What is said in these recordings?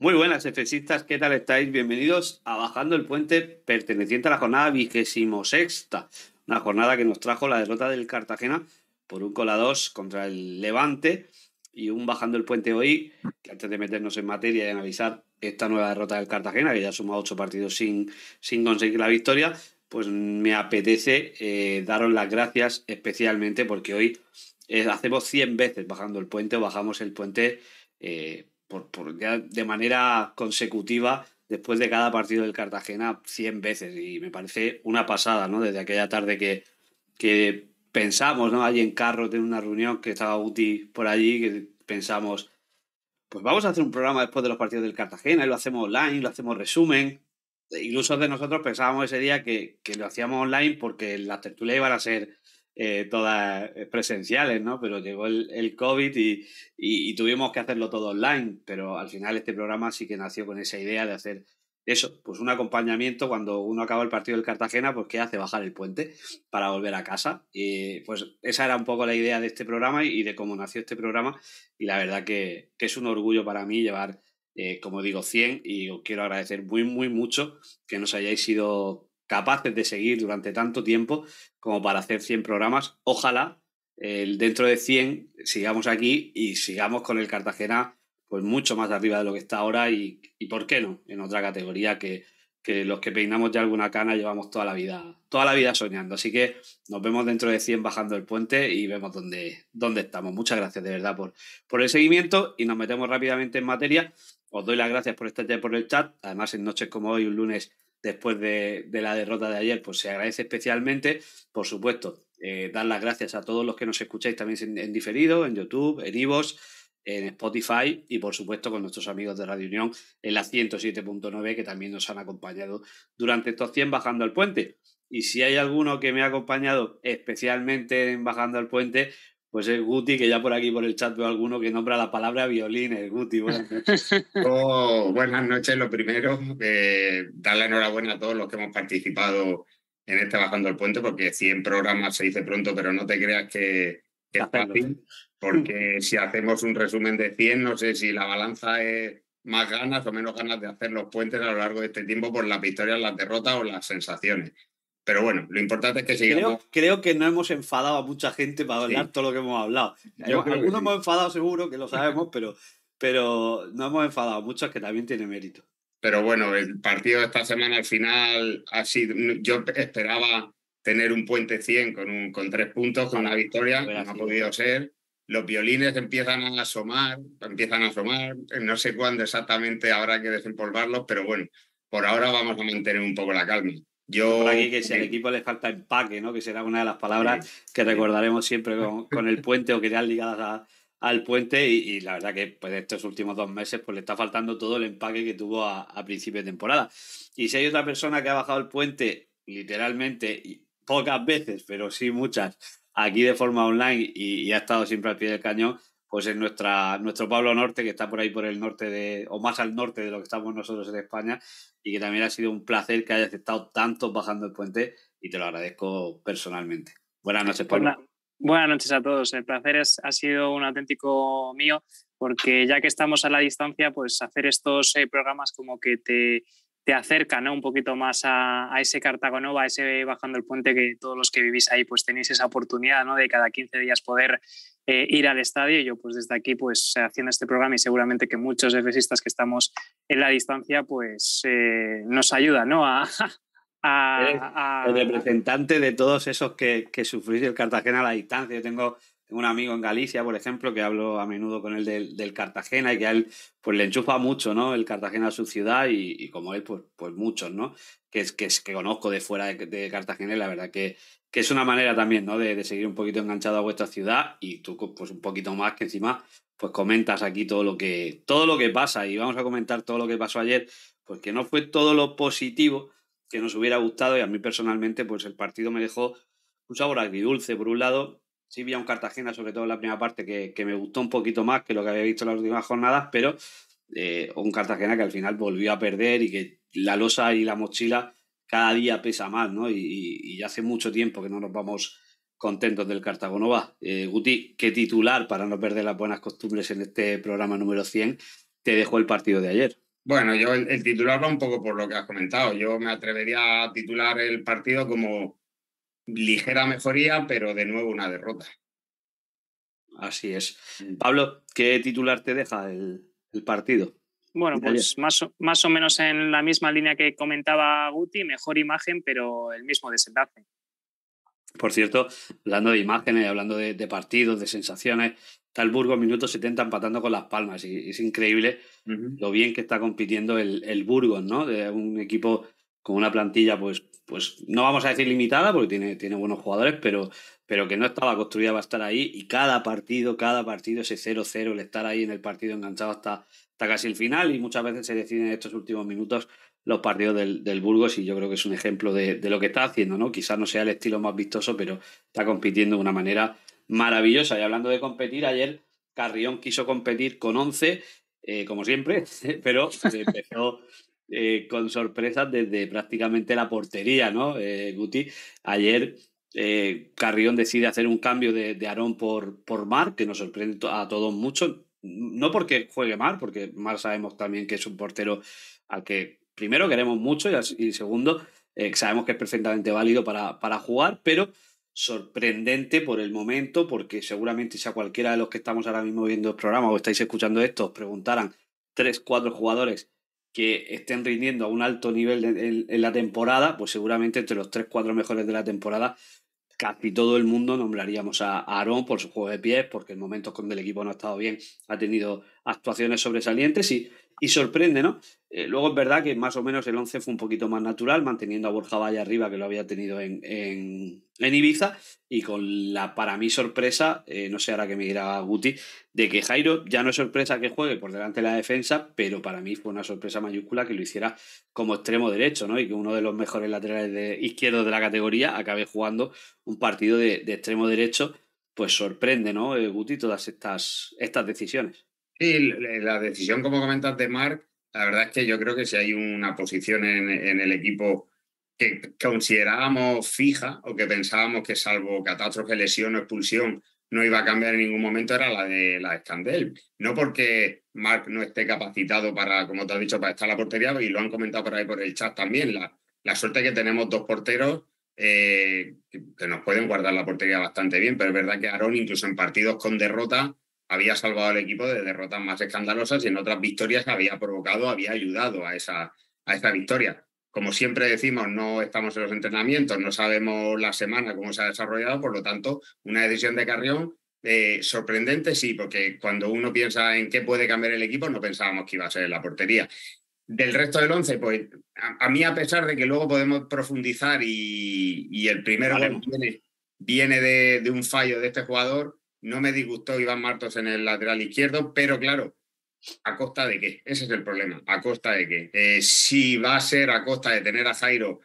Muy buenas, efecistas, ¿qué tal estáis? Bienvenidos a Bajando el Puente, perteneciente a la jornada vigésimo sexta, una jornada que nos trajo la derrota del Cartagena por un cola 2 contra el Levante y un Bajando el Puente hoy, que antes de meternos en materia y analizar esta nueva derrota del Cartagena, que ya suma ocho partidos sin, sin conseguir la victoria, pues me apetece eh, daros las gracias especialmente porque hoy eh, hacemos 100 veces bajando el puente o bajamos el puente. Eh, por, de manera consecutiva después de cada partido del Cartagena 100 veces y me parece una pasada, ¿no? Desde aquella tarde que, pensamos, ¿no? Allí en Carro, en una reunión que estaba Uti por allí, que pensamos, pues vamos a hacer un programa después de los partidos del Cartagena y lo hacemos online, lo hacemos resumen. E incluso de nosotros pensábamos ese día que, que lo hacíamos online porque las tertulias iban a ser eh, todas eh, presenciales, ¿no? Pero llegó el, COVID y, tuvimos que hacerlo todo online, pero al final este programa sí que nació con esa idea de hacer eso, pues un acompañamiento cuando uno acaba el partido del Cartagena, pues que hace bajar el puente para volver a casa. Y pues esa era un poco la idea de este programa y, de cómo nació este programa y la verdad que, es un orgullo para mí llevar eh, como digo, 100 y os quiero agradecer muy, muy mucho que nos hayáis sido capaces de seguir durante tanto tiempo como para hacer 100 programas. Ojalá dentro de 100 sigamos aquí y sigamos con el Cartagena pues mucho más arriba de lo que está ahora y, por qué no, en otra categoría que, los que peinamos ya alguna cana llevamos toda la vida, toda la vida soñando. Así que nos vemos dentro de 100 bajando el puente y vemos dónde, dónde estamos. Muchas gracias de verdad por, por el seguimiento y nos metemos rápidamente en materia. Os doy las gracias por estar ya por el chat. Además, en noches como hoy, un lunes después de, la derrota de ayer, pues se agradece especialmente. Por supuesto, eh, dar las gracias a todos los que nos escucháis también en, diferido, en YouTube, en Ivos, en Spotify y por supuesto con nuestros amigos de Radio Unión en la 107.9 que también nos han acompañado durante estos 100 bajando al puente. Y si hay alguno que me ha acompañado especialmente en Bajando al Puente, pues es Guti, que ya por aquí por el chat veo alguno que nombra la palabra violines. Guti, buenas noches. Oh, buenas noches, lo primero, eh, darle enhorabuena a todos los que hemos participado en este Bajando el Puente, porque 100 programas se dice pronto, pero no te creas que, que es fácil, porque si hacemos un resumen de 100, no sé si la balanza es más ganas o menos ganas de hacer los puentes a lo largo de este tiempo por las victorias, las derrotas o las sensaciones. Pero bueno, lo importante es que sigamos. Creo, que no hemos enfadado a mucha gente para hablar todo lo que hemos hablado. Algunos hemos enfadado seguro, que lo sabemos, pero, pero no hemos enfadado a muchas que también tiene mérito. Pero bueno, el partido de esta semana al final ha sido. Yo esperaba tener un puente 100 con, un, con tres puntos, con la victoria, no ha podido ser. Los violines empiezan a asomar, empiezan a asomar. No sé cuándo exactamente habrá que desempolvarlos, pero bueno, por ahora vamos a mantener un poco la calma. Yo... aquí que si al equipo le falta empaque, ¿no? Que será una de las palabras que recordaremos siempre con, el puente o que irán ligadas al puente. Y, la verdad que pues, estos últimos dos meses pues, le está faltando todo el empaque que tuvo a, principio de temporada. Y si hay otra persona que ha bajado el puente, literalmente, pocas veces, pero sí muchas, aquí de forma online y ha estado siempre al pie del cañón, pues es nuestra, nuestro Pablo Norte, que está por ahí por el norte de, o más al norte de lo que estamos nosotros en España, y que también ha sido un placer que hayas aceptado tanto bajando el puente y te lo agradezco personalmente. Buenas noches, Pablo. Pues buenas noches a todos. El placer ha sido un auténtico mío, porque ya que estamos a la distancia, pues hacer estos eh, programas como que te, te acercan ¿no? un poquito más a, a ese Cartagonova, a ese bajando el puente que todos los que vivís ahí, pues tenéis esa oportunidad ¿no? de cada 15 días poder eh, ir al estadio. y Yo pues desde aquí, pues haciendo este programa y seguramente que muchos defensistas que estamos en la distancia, pues eh, nos ayuda, ¿no? A, El representante de todos esos que, que sufrís el Cartagena a la distancia. Yo tengo un amigo en Galicia, por ejemplo, que hablo a menudo con él del, Cartagena y que a él pues le enchufa mucho, ¿no? El Cartagena a su ciudad y, como él, pues, pues muchos, ¿no? Que, conozco de fuera de, de Cartagena la verdad que, que es una manera también, ¿no? De, seguir un poquito enganchado a vuestra ciudad y tú, pues un poquito más que encima, pues comentas aquí todo lo que, todo lo que pasa y vamos a comentar todo lo que pasó ayer, pues que no fue todo lo positivo que nos hubiera gustado y a mí personalmente, pues el partido me dejó un sabor agridulce. Por un lado, sí vi a un Cartagena, sobre todo en la primera parte, que, me gustó un poquito más que lo que había visto en las últimas jornadas, pero eh, un Cartagena que al final volvió a perder y que la losa y la mochila cada día pesa más, ¿no? Y, hace mucho tiempo que no nos vamos contentos del Cartagonova. Eh, Guti, qué titular para no perder las buenas costumbres en este programa número 100, te dejó el partido de ayer. Bueno, yo el, titular va un poco por lo que has comentado. Yo me atrevería a titular el partido como ligera mejoría, pero de nuevo una derrota. Así es. Mm. Pablo, ¿qué titular te deja el partido? Bueno, pues más o, más o menos en la misma línea que comentaba Guti, mejor imagen, pero el mismo desenlace. Por cierto, hablando de imágenes, hablando de, partidos, de sensaciones, está el Burgos minuto 70 empatando con Las Palmas y es increíble lo bien que está compitiendo el, el Burgos, ¿no? De un equipo con una plantilla, pues, pues no vamos a decir limitada, porque tiene, tiene buenos jugadores, pero pero que no estaba construida para estar ahí y cada partido, cada partido, ese 0-0, el estar ahí en el partido enganchado hasta, hasta casi el final y muchas veces se deciden en estos últimos minutos los partidos del, Burgos y yo creo que es un ejemplo de, lo que está haciendo, ¿no? Quizás no sea el estilo más vistoso, pero está compitiendo de una manera maravillosa. Y hablando de competir, ayer Carrión quiso competir con 11, eh, como siempre, pero se empezó... Eh, con sorpresas desde prácticamente la portería, ¿no? Eh, Guti, ayer eh, Carrión decide hacer un cambio de, de por, por Mar, que nos sorprende a todos mucho. No porque juegue Mar, porque Mar sabemos también que es un portero al que primero queremos mucho y, segundo eh, sabemos que es perfectamente válido para, para jugar, pero sorprendente por el momento, porque seguramente si a cualquiera de los que estamos ahora mismo viendo el programa o estáis escuchando esto os preguntaran tres, cuatro jugadores que estén rindiendo a un alto nivel en la temporada, pues seguramente entre los tres, cuatro mejores de la temporada casi todo el mundo nombraríamos a Aaron... por su juego de pies, porque en momentos cuando el equipo no ha estado bien ha tenido actuaciones sobresalientes y y sorprende, ¿no? Eh, luego es verdad que más o menos el 11 fue un poquito más natural, manteniendo a Borja Valle arriba que lo había tenido en, Ibiza y con la para mí sorpresa, eh, no sé ahora que me dirá Guti, de que Jairo ya no es sorpresa que juegue por delante de la defensa, pero para mí fue una sorpresa mayúscula que lo hiciera como extremo derecho, ¿no? Y que uno de los mejores laterales de, izquierdos de la categoría acabe jugando un partido de, extremo derecho, pues sorprende, ¿no, eh, Guti, todas estas, estas decisiones. Sí, la decisión, como comentas, de Mark, la verdad es que yo creo que si hay una posición en, el equipo que considerábamos fija o que pensábamos que salvo catástrofe, lesión o expulsión, no iba a cambiar en ningún momento era la de la de No porque Marc no esté capacitado para, como te has dicho, para estar la portería, y lo han comentado por ahí por el chat también, la, la suerte que tenemos dos porteros eh, que nos pueden guardar la portería bastante bien, pero es verdad que Aaron, incluso en partidos con derrota, había salvado al equipo de derrotas más escandalosas y en otras victorias había provocado, había ayudado a esa, a victoria. Como siempre decimos, no estamos en los entrenamientos, no sabemos la semana cómo se ha desarrollado, por lo tanto, una decisión de Carrión eh, sorprendente, sí, porque cuando uno piensa en qué puede cambiar el equipo, no pensábamos que iba a ser la portería. Del resto del 11, pues a, mí, a pesar de que luego podemos profundizar y, y el primero viene, de, de un fallo de este jugador, no me disgustó Iván Martos en el lateral izquierdo, pero claro, ¿a costa de qué? Ese es el problema. ¿A costa de qué? Eh, si va a ser a costa de tener a Jairo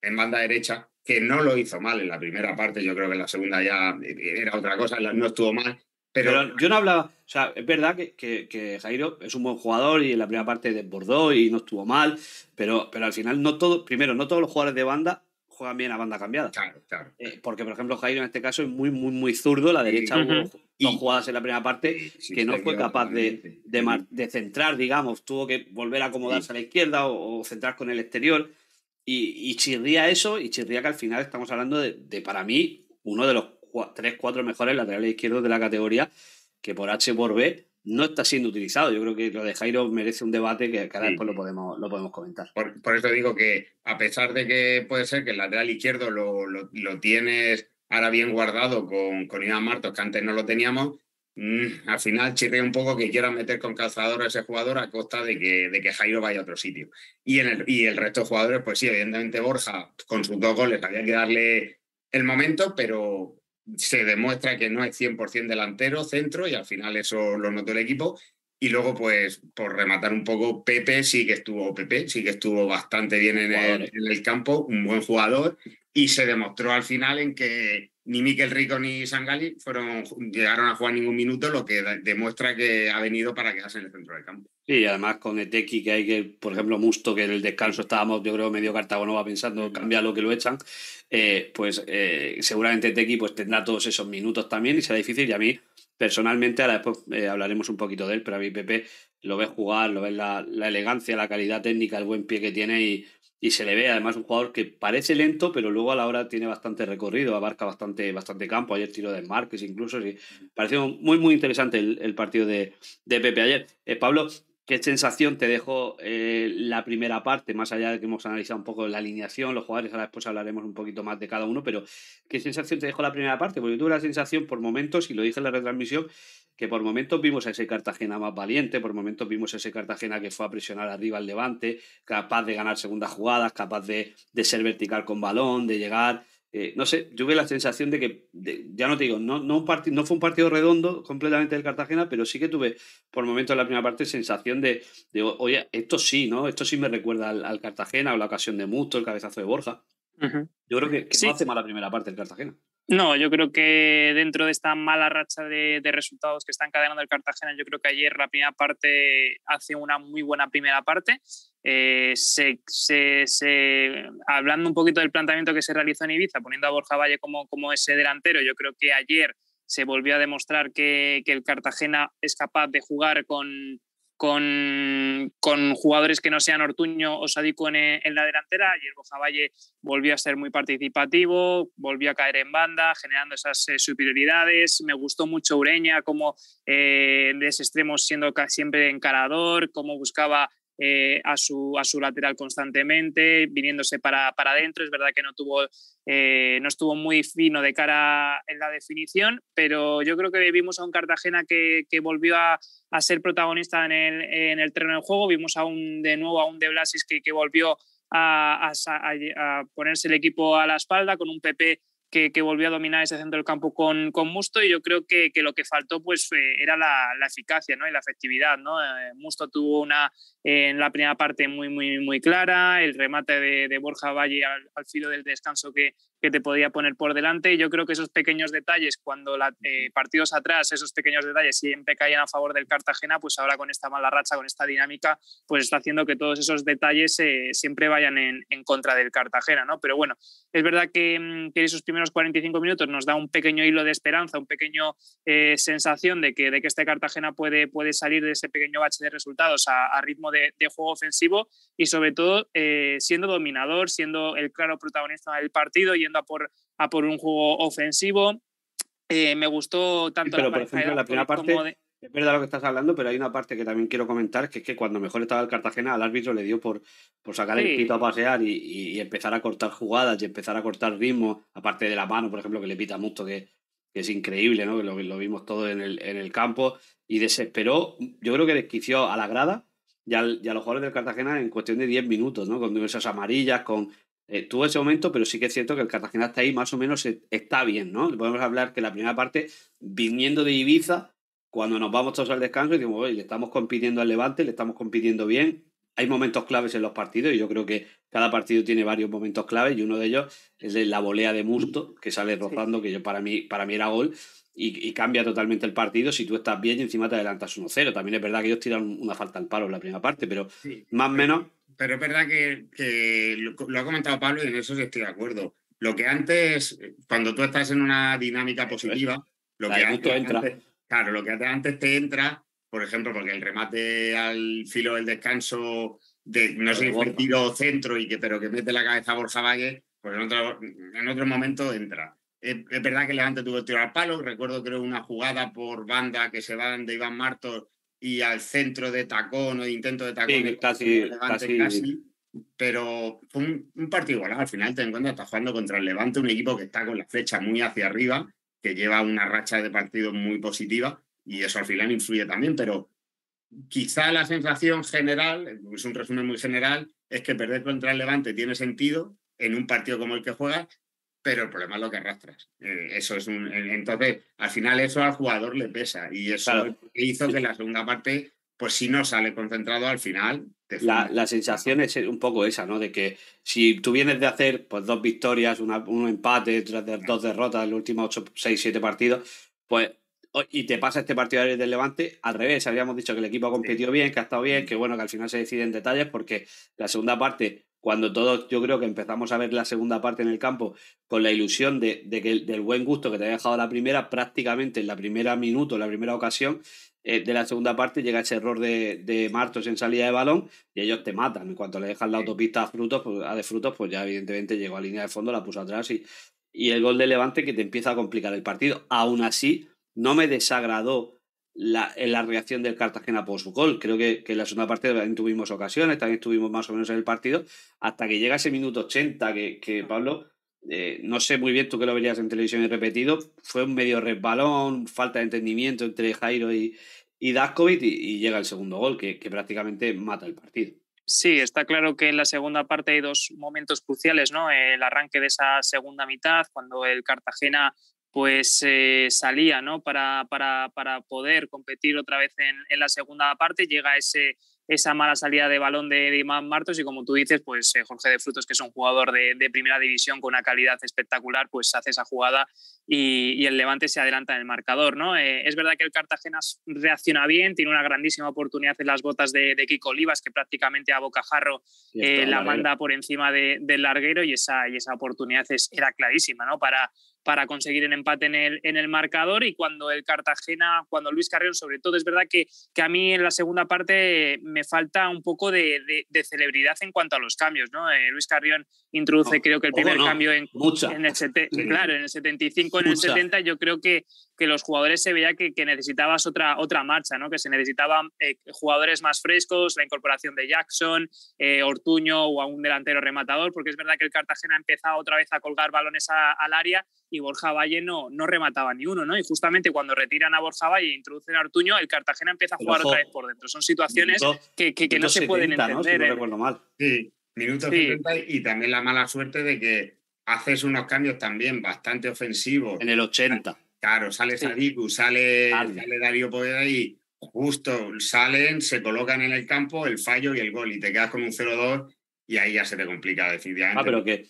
en banda derecha, que no lo hizo mal en la primera parte, yo creo que en la segunda ya eh, era otra cosa, no estuvo mal. Pero, yo no hablaba, o sea, es verdad que, Jairo es un buen jugador y en la primera parte desbordó y no estuvo mal, pero, pero al final no todo, primero, no todos los jugadores de banda juegan bien a banda cambiada. Eh, porque, por ejemplo, Jairo en este caso es muy, muy, muy zurdo. La derecha hubo dos jugadas en la primera parte que no fue capaz de, centrar, digamos. Tuvo que volver a acomodarse a la izquierda o, centrar con el exterior. Y, chirría eso, y chirría que al final estamos hablando de, de para mí, uno de los tres cuatro mejores laterales izquierdos de la categoría, que por H por B no está siendo utilizado. Yo creo que lo de Jairo merece un debate que, cada vez después lo podemos, lo podemos comentar. Por, eso digo que a pesar de que puede ser que el lateral izquierdo lo, tienes ahora bien guardado con, con Iván Martos, que antes no lo teníamos, mm, al final chirrea un poco que quieran meter con calzador a ese jugador a costa de que, de que Jairo vaya a otro sitio. Y, en el, y el resto de jugadores, pues sí, evidentemente Borja, con sus dos goles, había que darle el momento, pero se demuestra que no es 100% delantero, centro, y al final eso lo notó el equipo. Y luego, pues, por rematar un poco, Pepe sí que estuvo, Pepe sí que estuvo bastante bien en el, en el campo, un buen jugador, y se demostró al final en que ni Miquel Rico ni Sangali fueron, llegaron a jugar ningún minuto, lo que demuestra que ha venido para quedarse en el centro del campo. Sí, y además con Eteki, que hay que, por ejemplo, Musto, que en el descanso estábamos, yo creo, medio Cartagonova pensando, cambiar lo que lo echan, eh, pues eh, seguramente Eteki pues, tendrá todos esos minutos también y será difícil. Y a mí, personalmente, ahora después eh, hablaremos un poquito de él, pero a mí Pepe lo ves jugar, lo ves la, la elegancia, la calidad técnica, el buen pie que tiene y y se le ve además un jugador que parece lento, pero luego a la hora tiene bastante recorrido, abarca bastante, bastante campo. Ayer tiro de Marques incluso. Sí. Pareció muy, muy interesante el, partido de, de, Pepe ayer. Eh, Pablo, ¿Qué sensación te dejó eh, la primera parte, más allá de que hemos analizado un poco la alineación, los jugadores, ahora después hablaremos un poquito más de cada uno, pero ¿qué sensación te dejó la primera parte? Porque tuve la sensación por momentos, y lo dije en la retransmisión, que por momentos vimos a ese Cartagena más valiente, por momentos vimos a ese Cartagena que fue a presionar arriba al levante, capaz de ganar segundas jugadas, capaz de, de ser vertical con balón, de llegar eh, no sé, yo tuve la sensación de que, ya no te digo, no, no, un no fue un partido redondo completamente del Cartagena, pero sí que tuve por momentos en la primera parte sensación de, de oye, esto sí, ¿no? Esto sí me recuerda al, Cartagena o la ocasión de Musto, el cabezazo de Borja. Yo creo que, no hace mala primera parte del Cartagena. No, yo creo que dentro de esta mala racha de, resultados que está encadenando el Cartagena, yo creo que ayer la primera parte hace una muy buena primera parte. Eh, hablando un poquito del planteamiento que se realizó en Ibiza, poniendo a Borja Valle como, como ese delantero, yo creo que ayer se volvió a demostrar que, que el Cartagena es capaz de jugar con, con, jugadores que no sean Ortuño o Sadico en, la delantera. el Bojavalle volvió a ser muy participativo, volvió a caer en banda, generando esas eh, superioridades. Me gustó mucho Ureña, como eh, de ese extremo siendo siempre encarador, como buscaba eh, a, su, a su lateral constantemente, viniéndose para, adentro. Es verdad que no, tuvo, eh, no estuvo muy fino de cara en la definición, pero yo creo que vimos a un Cartagena que, volvió a, ser protagonista en el, en terreno de juego. Vimos a un, de nuevo a un De Blasis que, que volvió a, a ponerse el equipo a la espalda con un PP que, volvió a dominar ese centro del campo con, con Musto y yo creo que, lo que faltó pues era la, eficacia ¿no? y la efectividad. ¿no? Eh, Musto tuvo una eh, en la primera parte muy, muy, muy clara, el remate de, Borja Valle al, filo del descanso que, que te podía poner por delante. Y yo creo que esos pequeños detalles, cuando la, eh, partidos atrás, esos pequeños detalles siempre caían a favor del Cartagena, pues ahora con esta mala racha, con esta dinámica, pues está haciendo que todos esos detalles eh, siempre vayan en, en, contra del Cartagena, ¿no? Pero bueno, es verdad que, mm, esos primeros 45 minutos nos da un pequeño hilo de esperanza, un pequeño eh, sensación de que, de que este Cartagena puede, puede salir de ese pequeño bache de resultados a, ritmo de, de, juego ofensivo y sobre todo siendo dominador, siendo el claro protagonista del partido y a por, a por un juego ofensivo. Eh, me gustó tanto la, primera parte. Es verdad lo que estás hablando, pero hay una parte que también quiero comentar, que es que cuando mejor estaba el Cartagena, al árbitro le dio por, por sacar el pito a pasear y, empezar a cortar jugadas y empezar a cortar ritmo, aparte de la mano, por ejemplo, que le pita mucho, que, es increíble, ¿no? Que lo, vimos todo en el, en el campo, y desesperó, yo creo que desquició a la grada, y, a los jugadores del Cartagena en cuestión de 10 minutos, ¿no? Con esas amarillas, con eh, tuvo ese momento, pero sí que es cierto que el Cartagena está ahí más o menos eh, está bien, ¿no? Podemos hablar que la primera parte, viniendo de Ibiza, cuando nos vamos todos al descanso, decimos, oye, le estamos compitiendo al Levante, le estamos compitiendo bien. Hay momentos claves en los partidos y yo creo que cada partido tiene varios momentos claves y uno de ellos es la volea de Musto que sale rozando, que yo para mí, para mí era gol. Y, cambia totalmente el partido si tú estás bien y encima te adelantas 1-0. También es verdad que ellos tiran una falta al palo en la primera parte, pero más o menos pero es verdad que, lo, ha comentado Pablo y en eso sí estoy de acuerdo. Lo que antes, cuando tú estás en una dinámica positiva, lo que antes, entra. claro, lo que antes te entra, por ejemplo, porque el remate al filo del descanso de no sé, tiro centro y que pero que mete la cabeza a Borja Valle, pues en otro, en otro momento entra. Es, verdad que antes tuvo que tirar al palo. Recuerdo, creo, una jugada por banda que se van de Iván Martos y al centro de tacón o de intento de tacón. Sí, casi, Pero fue un, partido igual. Al final te encuentras, está jugando contra el Levante, un equipo que está con la flecha muy hacia arriba, que lleva una racha de partidos muy positiva y eso al final influye también. Pero quizá la sensación general, es un resumen muy general, es que perder contra el Levante tiene sentido en un partido como el que juegas, pero el problema es lo que arrastras. Eh, eso es un, eh, entonces, al final eso al jugador le pesa y eso hizo que la segunda parte, pues si no sale concentrado al final... la, sensación es un poco esa, ¿no? De que si tú vienes de hacer pues, dos victorias, una, un empate, dos derrotas en los últimos ocho, seis, siete partidos, pues y te pasa este partido del Levante, al revés, habíamos dicho que el equipo ha competido bien, que ha estado bien, mm. que bueno, que al final se decide en detalles, porque la segunda parte cuando todos yo creo que empezamos a ver la segunda parte en el campo con la ilusión de, que, del buen gusto que te había dejado la primera, prácticamente en la primera minuto, en la primera ocasión eh, de la segunda parte llega ese error de, Martos en salida de balón y ellos te matan. En cuanto le dejan la autopista a Frutos, pues, a de Frutos, pues ya evidentemente llegó a línea de fondo, la puso atrás y, y el gol de Levante que te empieza a complicar el partido. Aún así, no me desagradó la, la reacción del Cartagena por su gol. Creo que, en la segunda parte también tuvimos ocasiones, también estuvimos más o menos en el partido, hasta que llega ese minuto 80 que, Pablo, eh, no sé muy bien tú que lo verías en televisión y repetido, fue un medio resbalón, falta de entendimiento entre Jairo y, y Daskovic y, llega el segundo gol que, que prácticamente mata el partido. Sí, está claro que en la segunda parte hay dos momentos cruciales, ¿no? El arranque de esa segunda mitad, cuando el Cartagena pues eh, salía ¿no? Para, poder competir otra vez en, la segunda parte. Llega ese, esa mala salida de balón de, Martos y como tú dices, pues eh, Jorge de Frutos, que es un jugador de, primera división con una calidad espectacular, pues hace esa jugada y, el Levante se adelanta en el marcador. ¿no? Eh, es verdad que el Cartagena reacciona bien, tiene una grandísima oportunidad en las botas de, de Kiko Olivas, que prácticamente a bocajarro la manda por encima del larguero y esa, y esa oportunidad es, era clarísima ¿no? para para conseguir el empate en el, marcador y cuando el Cartagena, cuando Luis Carrión, sobre todo, es verdad que, a mí en la segunda parte me falta un poco de, celebridad en cuanto a los cambios, ¿no? Eh, Luis Carrión introduce creo que el primer cambio en, en el claro, en el 75, en el 70, yo creo que, los jugadores se veía que, que, necesitabas otra, otra marcha, ¿no? que se necesitaban eh, jugadores más frescos, la incorporación de Jackson, eh, Ortuño o a un delantero rematador, porque es verdad que el Cartagena ha otra vez a colgar balones al área y Borja Valle no, no remataba ni uno, ¿no? Y justamente cuando retiran a Borja Valle e introducen a Artuño, el Cartagena empieza a jugar otra vez por dentro. Son situaciones que, no se pueden entender. ¿no? Si no ¿eh? recuerdo mal. Sí, minutos y también la mala suerte de que haces unos cambios también bastante ofensivos. En el 80. Claro, sale Sadiku, sale, sale Darío poder ahí justo salen, se colocan en el campo, el fallo y el gol, y te quedas con un 0-2 y ahí ya se te complica definitivamente. Ah, pero qué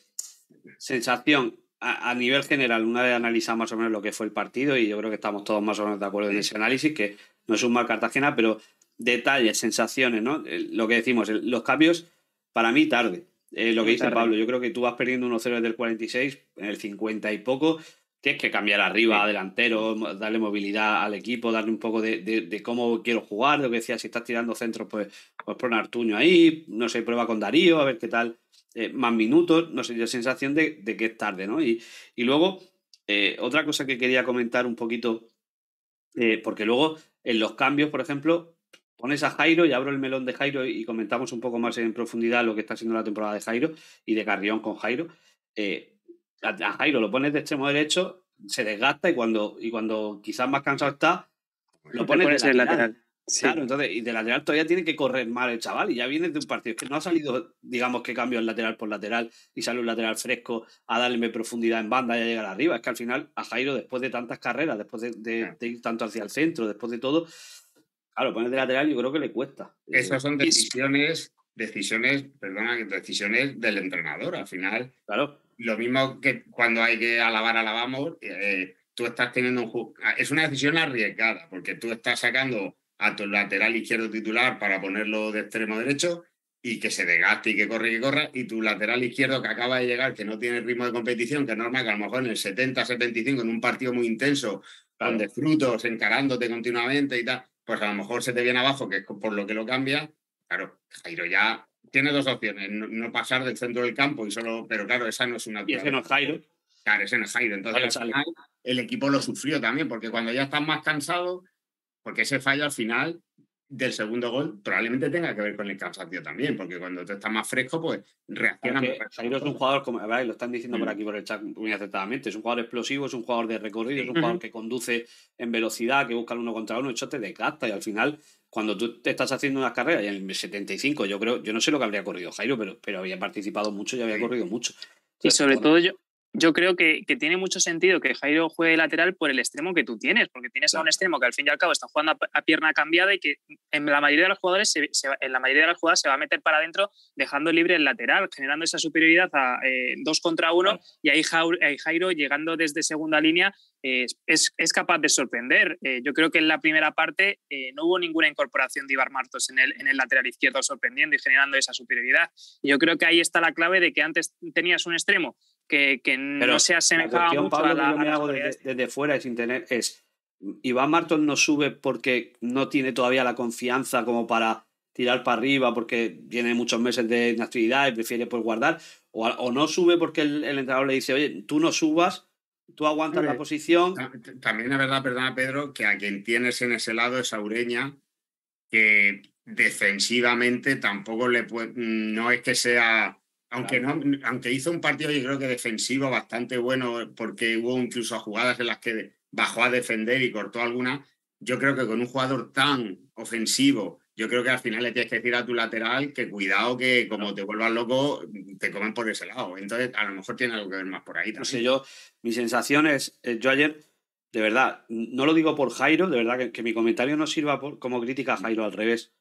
sensación, a, nivel general, una vez analizado más o menos lo que fue el partido, y yo creo que estamos todos más o menos de acuerdo en ese análisis, que no es un mal Cartagena, pero detalles, sensaciones, ¿no? Lo que decimos, los cambios, para mí tarde. Eh, lo que dice Pablo, yo creo que tú vas perdiendo unos 0 desde el 46, en el 50 y poco, tienes que cambiar arriba, delantero, darle movilidad al equipo, darle un poco de, de, cómo quiero jugar, lo que decía, si estás tirando centros, pues, pues pon a Artuño ahí, no sé, prueba con Darío, a ver qué tal eh, más minutos, no sé, dio sensación de, que es tarde, ¿no? Y, y luego, eh, otra cosa que quería comentar un poquito, eh, porque luego en los cambios, por ejemplo, pones a Jairo y abro el melón de Jairo y comentamos un poco más en profundidad lo que está haciendo la temporada de Jairo y de Carrión con Jairo. A, Jairo lo pones de extremo derecho, se desgasta y cuando, y cuando quizás más cansado está, lo pones, en de lateral. Claro, entonces, y de lateral todavía tiene que correr mal el chaval y ya viene de un partido Es que no ha salido, digamos que cambio el lateral por lateral y sale un lateral fresco a darle profundidad en banda y a llegar arriba. Es que al final a Jairo, después de tantas carreras, después de, ir tanto hacia el centro, después de todo, claro, poner de lateral yo creo que le cuesta. Esas son eh, decisiones, decisiones, perdona, decisiones del entrenador. Al final, claro. lo mismo que cuando hay que alabar, alabamos, eh, tú estás teniendo un... Es una decisión arriesgada porque tú estás sacando a tu lateral izquierdo titular para ponerlo de extremo derecho y que se desgaste y que corre y que corra, y tu lateral izquierdo que acaba de llegar, que no tiene ritmo de competición, que es normal que a lo mejor en el 70-75, en un partido muy intenso, donde frutos encarándote continuamente y tal, pues a lo mejor se te viene abajo, que es por lo que lo cambia. Claro, Jairo ya tiene dos opciones, no, pasar del centro del campo y solo, pero claro, esa no es una... Y ese no es Jairo. Claro, ese no es Jairo. Entonces, el equipo lo sufrió también, porque cuando ya estás más cansado porque ese fallo al final del segundo gol probablemente tenga que ver con el cansancio también, porque cuando tú estás más fresco, pues reacciona Jairo es un jugador, como lo están diciendo por mm. aquí por el chat muy acertadamente, es un jugador explosivo, es un jugador de recorrido, es un jugador que conduce en velocidad, que busca el uno contra uno, eso te desgasta y al final, cuando tú te estás haciendo unas carreras, y en el 75, yo creo, yo no sé lo que habría corrido Jairo, pero, pero había participado mucho y había corrido mucho. y sobre todo yo, yo creo que, que, tiene mucho sentido que Jairo juegue lateral por el extremo que tú tienes, porque tienes a un extremo que al fin y al cabo está jugando a, pierna cambiada y que en la mayoría de los jugadores se, en la mayoría de las jugadas se va a meter para adentro dejando libre el lateral, generando esa superioridad a eh, dos contra uno y ahí Jairo, llegando desde segunda línea eh, es, es, capaz de sorprender. Eh, yo creo que en la primera parte no hubo ninguna incorporación de Ibar Martos en el, en el lateral izquierdo sorprendiendo y generando esa superioridad. yo creo que ahí está la clave de que antes tenías un extremo que, no se asemejaba mucho la, desde, fuera sin tener es Iván Martón no sube porque no tiene todavía la confianza como para tirar para arriba porque tiene muchos meses de inactividad y prefiere pues guardar o, no sube porque el, el, entrenador le dice oye tú no subas tú aguantas la posición también es verdad perdona Pedro que a quien tienes en ese lado es Aureña que defensivamente tampoco le puede mm, no es que sea aunque, hizo un partido, yo creo que defensivo bastante bueno, porque hubo incluso jugadas en las que bajó a defender y cortó alguna. Yo creo que con un jugador tan ofensivo, yo creo que al final le tienes que decir a tu lateral que cuidado, que como te vuelvas loco, te comen por ese lado. Entonces, a lo mejor tiene algo que ver más por ahí también. No sé, yo, mi sensación es, eh, yo ayer, de verdad, no lo digo por Jairo, de verdad, que, mi comentario no sirva como crítica a Jairo, al revés.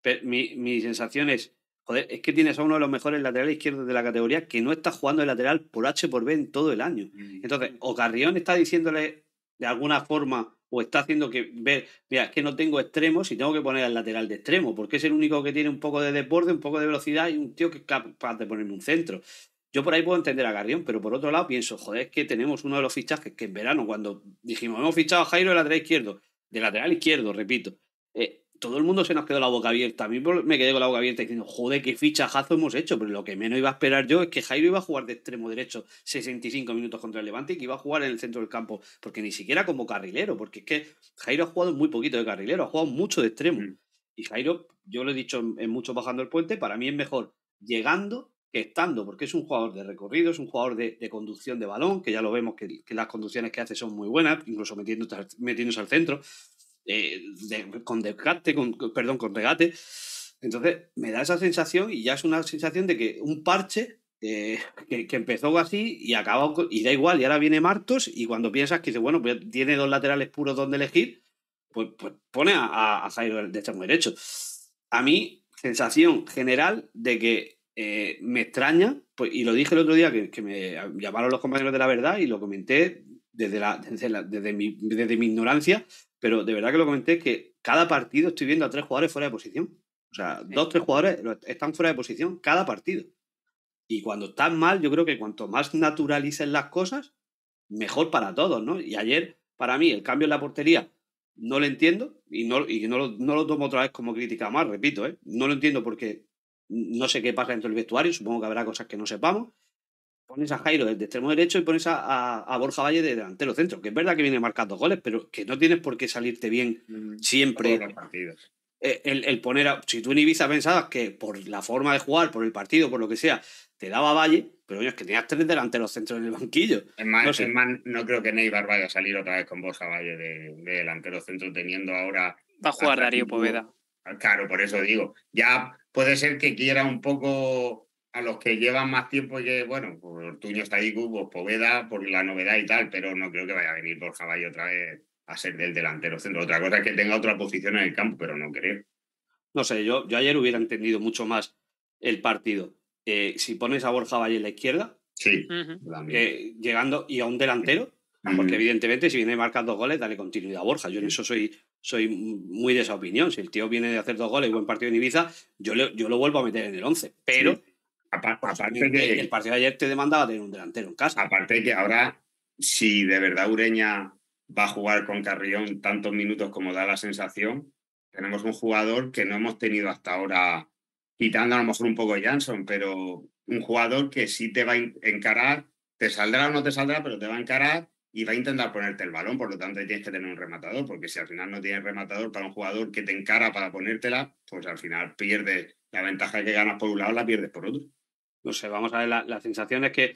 Pero mi, mi sensación es Joder, es que tienes a uno de los mejores laterales izquierdos de la categoría que no está jugando de lateral por H por B en todo el año. Mm. Entonces, o Carrión está diciéndole de alguna forma o está haciendo que ver, mira, es que no tengo extremos y tengo que poner al lateral de extremo, porque es el único que tiene un poco de desborde, un poco de velocidad y un tío que es capaz de ponerme un centro. Yo por ahí puedo entender a Carrión, pero por otro lado pienso, joder, es que tenemos uno de los fichajes que en verano, cuando dijimos, hemos fichado a Jairo de lateral izquierdo, de lateral izquierdo, repito, eh, todo el mundo se nos quedó la boca abierta. A mí me quedé con la boca abierta diciendo, joder, qué fichajazo hemos hecho. Pero lo que menos iba a esperar yo es que Jairo iba a jugar de extremo derecho 65 minutos contra el Levante y que iba a jugar en el centro del campo. Porque ni siquiera como carrilero, porque es que Jairo ha jugado muy poquito de carrilero, ha jugado mucho de extremo. Mm. Y Jairo, yo lo he dicho en, muchos bajando el puente, para mí es mejor llegando que estando, porque es un jugador de recorrido, es un jugador de, conducción de balón, que ya lo vemos que, las conducciones que hace son muy buenas, incluso metiéndose al centro. Eh, con descarte, con, perdón, con regate. Entonces me da esa sensación y ya es una sensación de que un parche eh, que, empezó así y acaba y da igual, y ahora viene Martos y cuando piensas que dice, bueno, pues tiene dos laterales puros donde elegir, pues, pues pone a, a, Jairo de extremo derecho. A mí, sensación general de que eh, me extraña, pues, y lo dije el otro día que, me llamaron los compañeros de la verdad y lo comenté desde, desde, desde, mi, desde mi ignorancia, pero de verdad que lo comenté, que cada partido estoy viendo a tres jugadores fuera de posición. O sea, dos, tres jugadores están fuera de posición cada partido. Y cuando están mal, yo creo que cuanto más naturalicen las cosas, mejor para todos, ¿no? Y ayer, para mí, el cambio en la portería no lo entiendo y no, y no, lo, no lo tomo otra vez como crítica más, repito, ¿eh? No lo entiendo porque no sé qué pasa dentro del vestuario, supongo que habrá cosas que no sepamos pones a Jairo desde extremo derecho y pones a, a, Borja Valle de delantero centro, que es verdad que viene marcando goles, pero que no tienes por qué salirte bien mm, siempre. Eh, el, el, poner a, si tú en Ibiza pensabas que por la forma de jugar, por el partido, por lo que sea, te daba Valle, pero es que tenías tres delanteros centros en el banquillo. Es más, no, creo que Neybar vaya a salir otra vez con Borja Valle de delantero centro teniendo ahora. Va a jugar Darío Poveda. Claro, por eso digo. Ya puede ser que quiera un poco a los que llevan más tiempo que, bueno, por pues Ortuño está ahí, pues Poveda, por la novedad y tal, pero no creo que vaya a venir Borja Valle otra vez a ser del delantero centro. Otra cosa es que tenga otra posición en el campo, pero no creo. No sé, yo, yo ayer hubiera entendido mucho más el partido. Eh, si pones a Borja Valle en la izquierda, sí, llegando y a un delantero, ah, porque evidentemente si viene marcando dos goles, dale continuidad a Borja. Yo en eso soy, soy muy de esa opinión. Si el tío viene de hacer dos goles y buen partido en Ibiza, yo, yo lo vuelvo a meter en el 11. Pero pues aparte que, el partido de ayer te demandaba tener un delantero en casa. Aparte que ahora, si de verdad Ureña va a jugar con Carrión tantos minutos como da la sensación, tenemos un jugador que no hemos tenido hasta ahora, quitando a lo mejor un poco Jansson, pero un jugador que sí te va a encarar, te saldrá o no te saldrá, pero te va a encarar y va a intentar ponerte el balón, por lo tanto tienes que tener un rematador, porque si al final no tienes rematador para un jugador que te encara para ponértela, pues al final pierdes la ventaja que ganas por un lado, la pierdes por otro no sé, vamos a ver, la, la sensación es que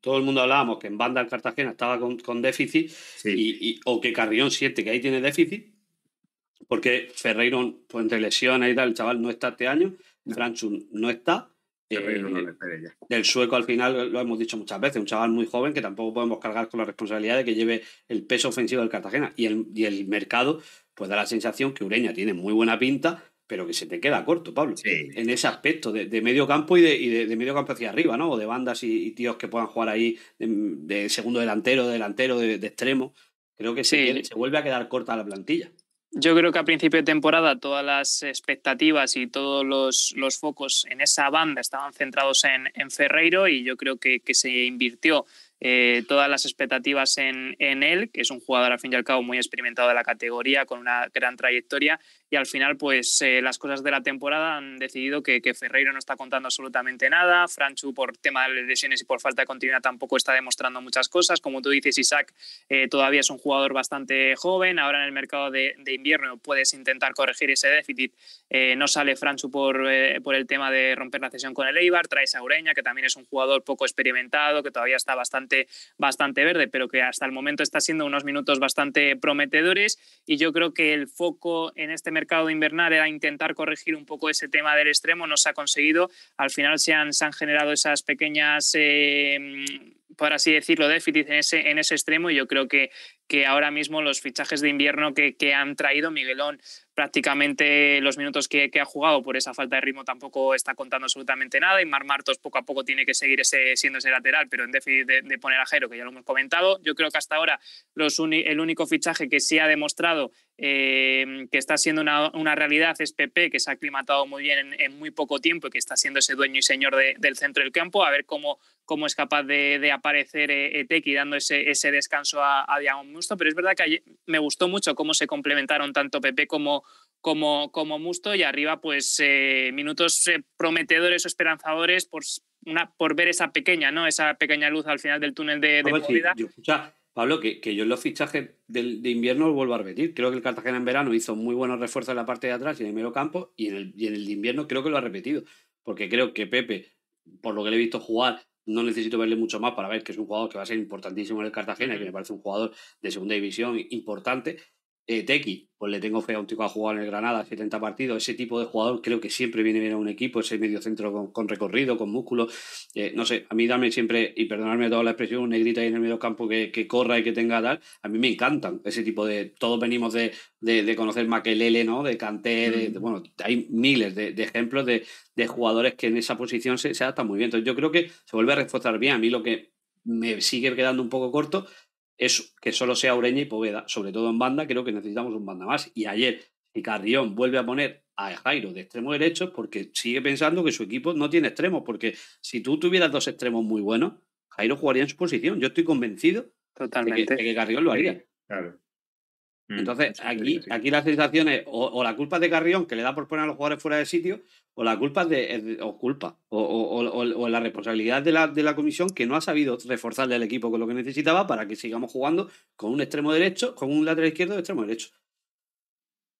todo el mundo hablábamos que en banda el Cartagena estaba con, déficit y, o que Carrión siente que ahí tiene déficit porque Ferreiro, pues, entre lesiones y tal, el chaval no está este año, no. no está. el eh, Del sueco al final lo hemos dicho muchas veces, un chaval muy joven que tampoco podemos cargar con la responsabilidad de que lleve el peso ofensivo del Cartagena y el, y el mercado pues da la sensación que Ureña tiene muy buena pinta, pero que se te queda corto, Pablo. En ese aspecto de, medio campo y, de, y de, medio campo hacia arriba, ¿no? O de bandas y, tíos que puedan jugar ahí de, segundo delantero, delantero, de, extremo. Creo que se, se, vuelve a quedar corta la plantilla. Yo creo que a principio de temporada todas las expectativas y todos los, los focos en esa banda estaban centrados en, en Ferreiro y yo creo que, que se invirtió eh, todas las expectativas en, en, él, que es un jugador al fin y al cabo muy experimentado de la categoría, con una gran trayectoria, y al final pues eh, las cosas de la temporada han decidido que, que, Ferreiro no está contando absolutamente nada, Franchu por tema de lesiones y por falta de continuidad tampoco está demostrando muchas cosas, como tú dices Isaac eh, todavía es un jugador bastante joven, ahora en el mercado de, invierno puedes intentar corregir ese déficit, eh, no sale Franchu por, por el tema de romper la cesión con el Eibar, traes a Ureña que también es un jugador poco experimentado, que todavía está bastante, bastante verde, pero que hasta el momento está siendo unos minutos bastante prometedores y yo creo que el foco en este mercado invernal era intentar corregir un poco ese tema del extremo, no se ha conseguido. Al final se han, generado esas pequeñas... Eh, por así decirlo, déficits en ese, en ese extremo y yo creo que que ahora mismo los fichajes de invierno que, que han traído Miguelón. Prácticamente los minutos que, que, ha jugado por esa falta de ritmo tampoco está contando absolutamente nada. Y Mar Martos poco a poco tiene que seguir ese, siendo ese lateral, pero en déficit de, poner a Jero, que ya lo hemos comentado. Yo creo que hasta ahora los el único fichaje que sí ha demostrado eh, que está siendo una, una, realidad es Pepe, que se ha aclimatado muy bien en, muy poco tiempo y que está siendo ese dueño y señor del centro del campo. A ver cómo, cómo es capaz de, de aparecer y eh, dando ese, ese descanso a, a Diamond pero es verdad que me gustó mucho cómo se complementaron tanto Pepe como, como, como Musto y arriba pues eh, minutos eh, prometedores o esperanzadores por, una, por ver esa pequeña, ¿no? Esa pequeña luz al final del túnel de, de Pablo, que, que, yo en los fichajes del, de invierno vuelvo a repetir. Creo que el Cartagena en verano hizo muy buenos refuerzos en la parte de atrás y en el medio campo y en el, y en el de invierno creo que lo ha repetido. Porque creo que Pepe, por lo que le he visto jugar, no necesito verle mucho más para ver que es un jugador que va a ser importantísimo en el Cartagena, y que me parece un jugador de segunda división importante eh, Tequi, pues le tengo fe a un tipo que ha jugado en el Granada 70 partidos. Ese tipo de jugador creo que siempre viene bien a un equipo, ese medio centro con, recorrido, con músculo. Eh, no sé, a mí dame siempre, y perdonarme toda la expresión, un negrito ahí en el medio campo que, corra y que tenga tal. A mí me encantan ese tipo de. Todos venimos de, de, conocer Maquelele, ¿no? De Canté, mm. bueno, hay miles de, ejemplos de, jugadores que en esa posición se, se adaptan muy bien. Entonces yo creo que se vuelve a reforzar bien. A mí lo que me sigue quedando un poco corto es que solo sea Ureña y Poveda, sobre todo en banda, creo que necesitamos un banda más. Y ayer, y Carrión vuelve a poner a Jairo de extremo derecho, porque sigue pensando que su equipo no tiene extremos, porque si tú tuvieras dos extremos muy buenos, Jairo jugaría en su posición. Yo estoy convencido Totalmente. De, que, que Carrión lo haría. Claro. Mm. Entonces, aquí, aquí la sensación es o, la culpa de Carrión, que le da por poner a los jugadores fuera de sitio, o la culpa de, o culpa, o, la responsabilidad de la, de la comisión que no ha sabido reforzarle al equipo con lo que necesitaba para que sigamos jugando con un extremo derecho, con un lateral izquierdo y extremo derecho.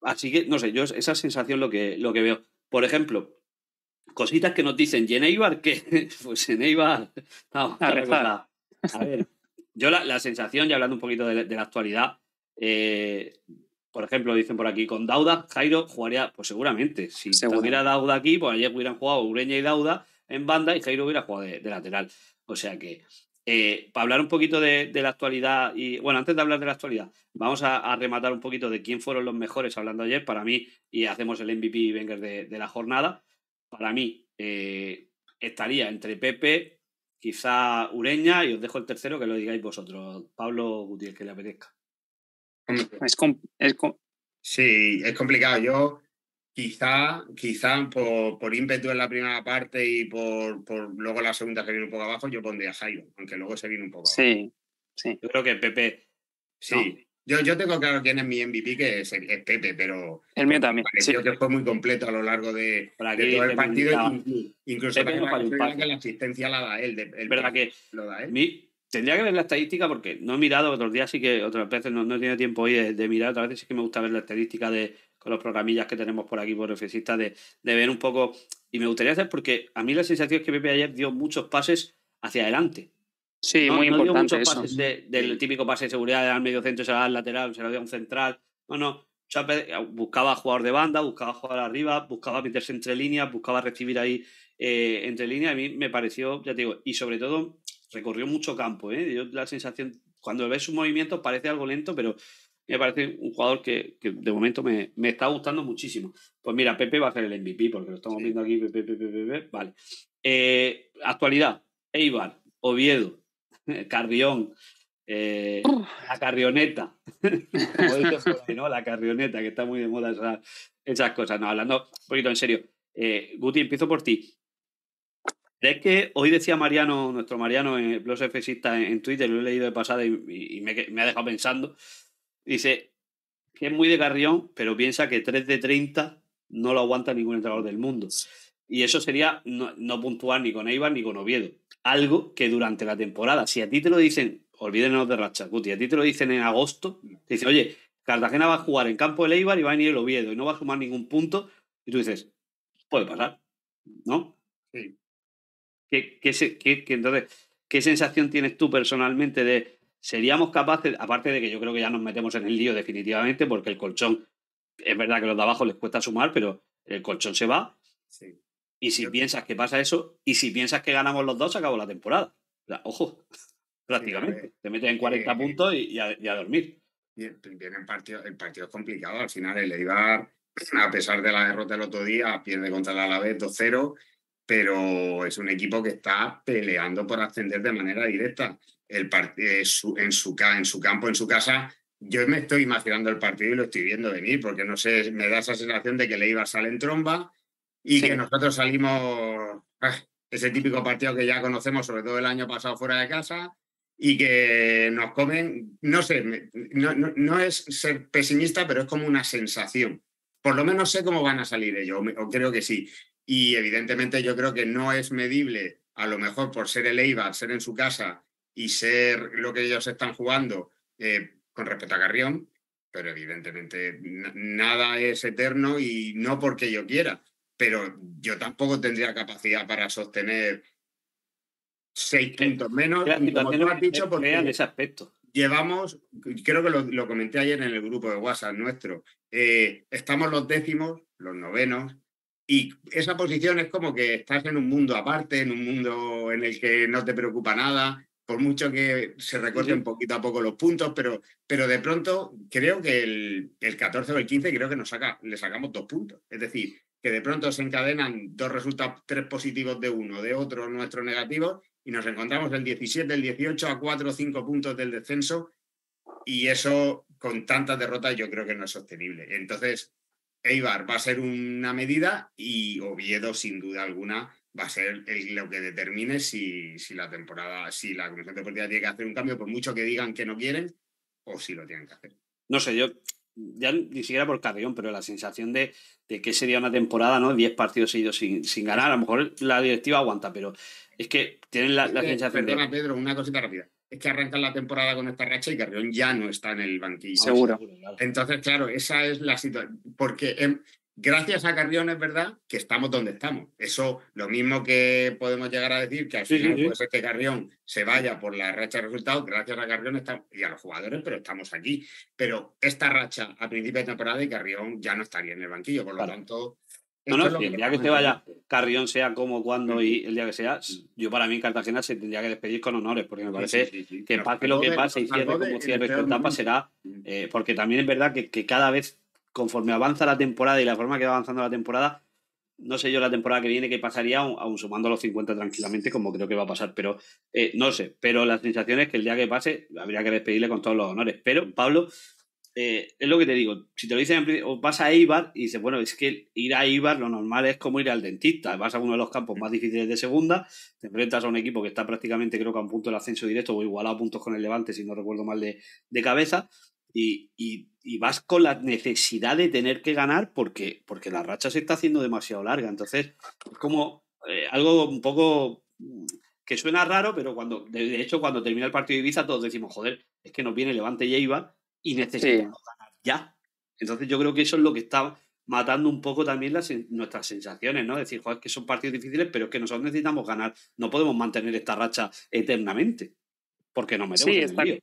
Así que, no sé, yo esa sensación lo que, lo que veo. Por ejemplo, cositas que nos dicen, ¿y que Pues en Eibar a, a ver, yo la, sensación, ya hablando un poquito de la actualidad, eh, por ejemplo, dicen por aquí, con Dauda, Jairo jugaría, pues seguramente. Si hubiera Dauda aquí, pues ayer hubieran jugado Ureña y Dauda en banda y Jairo hubiera jugado de, lateral. O sea que, eh, para hablar un poquito de, la actualidad, y bueno, antes de hablar de la actualidad, vamos a, rematar un poquito de quién fueron los mejores hablando ayer, para mí, y hacemos el MVP y de, la jornada. Para mí, eh, estaría entre Pepe, quizá Ureña, y os dejo el tercero que lo digáis vosotros, Pablo Gutiérrez, que le apetezca. Es, sí, es complicado. Yo quizá, quizá por, por, ímpetu en la primera parte y por, luego la segunda que viene un poco abajo, yo pondría Jairo, aunque luego se viene un poco abajo. Sí, Yo creo que Pepe. Sí. Yo, yo tengo claro quién es mi MVP, que es, Pepe, pero. El mío también. Yo sí. que fue muy completo a lo largo de, todo el partido. Incluso, incluso la, la, asistencia la da él. ¿Verdad que lo da él? Tendría que ver la estadística porque no he mirado otros días, y que otras veces no, no he tenido tiempo hoy de, mirar, otras veces sí que me gusta ver la estadística de con los programillas que tenemos por aquí por Reflexista, de, de ver un poco. Y me gustaría hacer porque a mí la sensación es que Pepe ayer dio muchos pases hacia adelante. Sí, muy importante. muchos pases del típico pase de seguridad, era al medio centro, se lo da al lateral, se lo dio a un central. bueno, no. Chávez buscaba jugador de banda, buscaba jugar arriba, buscaba meterse entre líneas, buscaba recibir ahí eh, entre líneas. A mí me pareció, ya te digo, y sobre todo recorrió mucho campo. ¿eh? Yo la sensación, cuando ves su movimiento parece algo lento, pero me parece un jugador que, de momento me, está gustando muchísimo. Pues mira, Pepe va a ser el MVP, porque lo estamos viendo aquí, Pepe, Pepe, Pepe, vale. Eh, actualidad, Eibar, Oviedo, Carrión, eh, la carrioneta, La carrioneta, que está muy de moda esas, cosas. No, hablando un poquito en serio. Eh, Guti, empiezo por ti. Es que hoy decía Mariano, nuestro Mariano, eh, en los en, Twitter, lo he leído de pasada y, me, ha dejado pensando. Dice que es muy de Carrión, pero piensa que 3 de 30 no lo aguanta ningún entrenador del mundo. Y eso sería no, puntuar ni con Eibar ni con Oviedo. Algo que durante la temporada, si a ti te lo dicen, olvídenos de Rachacuti, a ti te lo dicen en agosto, te dicen, oye, Cartagena va a jugar en campo del Eibar y va a venir el Oviedo y no va a sumar ningún punto, y tú dices, puede pasar, ¿no? Sí. ¿Qué, entonces, ¿qué sensación tienes tú personalmente de seríamos capaces, aparte de que yo creo que ya nos metemos en el lío definitivamente, porque el colchón, es verdad que los de abajo les cuesta sumar, pero el colchón se va. Y si piensas que pasa eso, y si piensas que ganamos los dos, se acabó la temporada. ojo, prácticamente. Te metes en 40 eh, eh. puntos y, a, dormir. Bien, el partido, el partido es complicado. Al final, el Eibar, a pesar de la derrota el otro día, pierde contra el Alavés 2-0 pero es un equipo que está peleando por ascender de manera directa. El eh, en, su, en su campo, en su casa, yo me estoy imaginando el partido y lo estoy viendo venir, porque no sé, me da esa sensación de que le iba a salir en tromba y que nosotros salimos ah, ese típico partido que ya conocemos, sobre todo el año pasado fuera de casa, y que nos comen, no sé, no, no es ser pesimista, pero es como una sensación por lo menos sé cómo van a salir ellos, o creo que sí y evidentemente yo creo que no es medible, a lo mejor por ser el Eibar, ser en su casa y ser lo que ellos están jugando eh, con respecto a Carrión, pero evidentemente nada es eterno y no porque yo quiera, pero yo tampoco tendría capacidad para sostener seis puntos menos, como tú has dicho, porque en ese aspecto. llevamos, creo que lo, comenté ayer en el grupo de WhatsApp nuestro, eh, estamos los décimos, los novenos, y esa posición es como que estás en un mundo aparte, en un mundo en el que no te preocupa nada, por mucho que se recorten poquito a poco los puntos, pero, pero de pronto creo que el, 14 o el 15 creo que nos le sacamos dos puntos. Es decir, que de pronto se encadenan dos resultados, tres positivos de uno, de otro, nuestro negativo, y nos encontramos el 17, el 18 a cuatro o cinco puntos del descenso, y eso con tantas derrotas yo creo que no es sostenible. Entonces, Eibar va a ser una medida y Oviedo, sin duda alguna, va a ser lo que determine si, la temporada, si la Comisión Deportiva tiene que hacer un cambio, por mucho que digan que no quieren, o si lo tienen que hacer. No sé, yo ya ni siquiera por Carrión, pero la sensación de, de que sería una temporada, ¿no? 10 partidos seguidos sin, sin, ganar, a lo mejor la directiva aguanta, pero es que tienen la, la sensación... de... Pedro, una cosita rápida es que arrancan la temporada con esta racha y Carrión ya no está en el banquillo. Ah, Entonces, claro, esa es la situación. Porque em, gracias a Carrión es verdad que estamos donde estamos. Eso, lo mismo que podemos llegar a decir que al final Carrión se vaya por la racha de resultados, gracias a Carrión y a los jugadores, pero estamos aquí. Pero esta racha a principio de temporada y Carrión ya no estaría en el banquillo, por lo tanto no, no, el día que usted vaya, Carrión sea como cuando y el día que sea, yo para mí en Cartagena se tendría que despedir con honores, porque me parece que pase lo que pase y cierre como cierre esta etapa será, eh, porque también es verdad que, cada vez, conforme avanza la temporada y la forma que va avanzando la temporada, no sé yo la temporada que viene que pasaría, aún, sumando los 50 tranquilamente, como creo que va a pasar, pero eh, no sé, pero la sensación es que el día que pase habría que despedirle con todos los honores. Pero, Pablo, eh, es lo que te digo, si te lo dicen, o vas a Eibar y dices, bueno, es que ir a Eibar lo normal es como ir al dentista, vas a uno de los campos más difíciles de segunda, te enfrentas a un equipo que está prácticamente creo que a un punto del ascenso directo o igualado a puntos con el Levante, si no recuerdo mal de, cabeza, y, vas con la necesidad de tener que ganar porque, porque la racha se está haciendo demasiado larga, entonces es como eh, algo un poco que suena raro, pero cuando de, hecho cuando termina el partido de Ibiza todos decimos, joder, es que nos viene Levante y Eibar y necesitamos ganar ya. Entonces yo creo que eso es lo que está matando un poco también las, nuestras sensaciones, ¿no? Decir, joder, que son partidos difíciles, pero es que nosotros necesitamos ganar. No podemos mantener esta racha eternamente, porque no merecemos sí,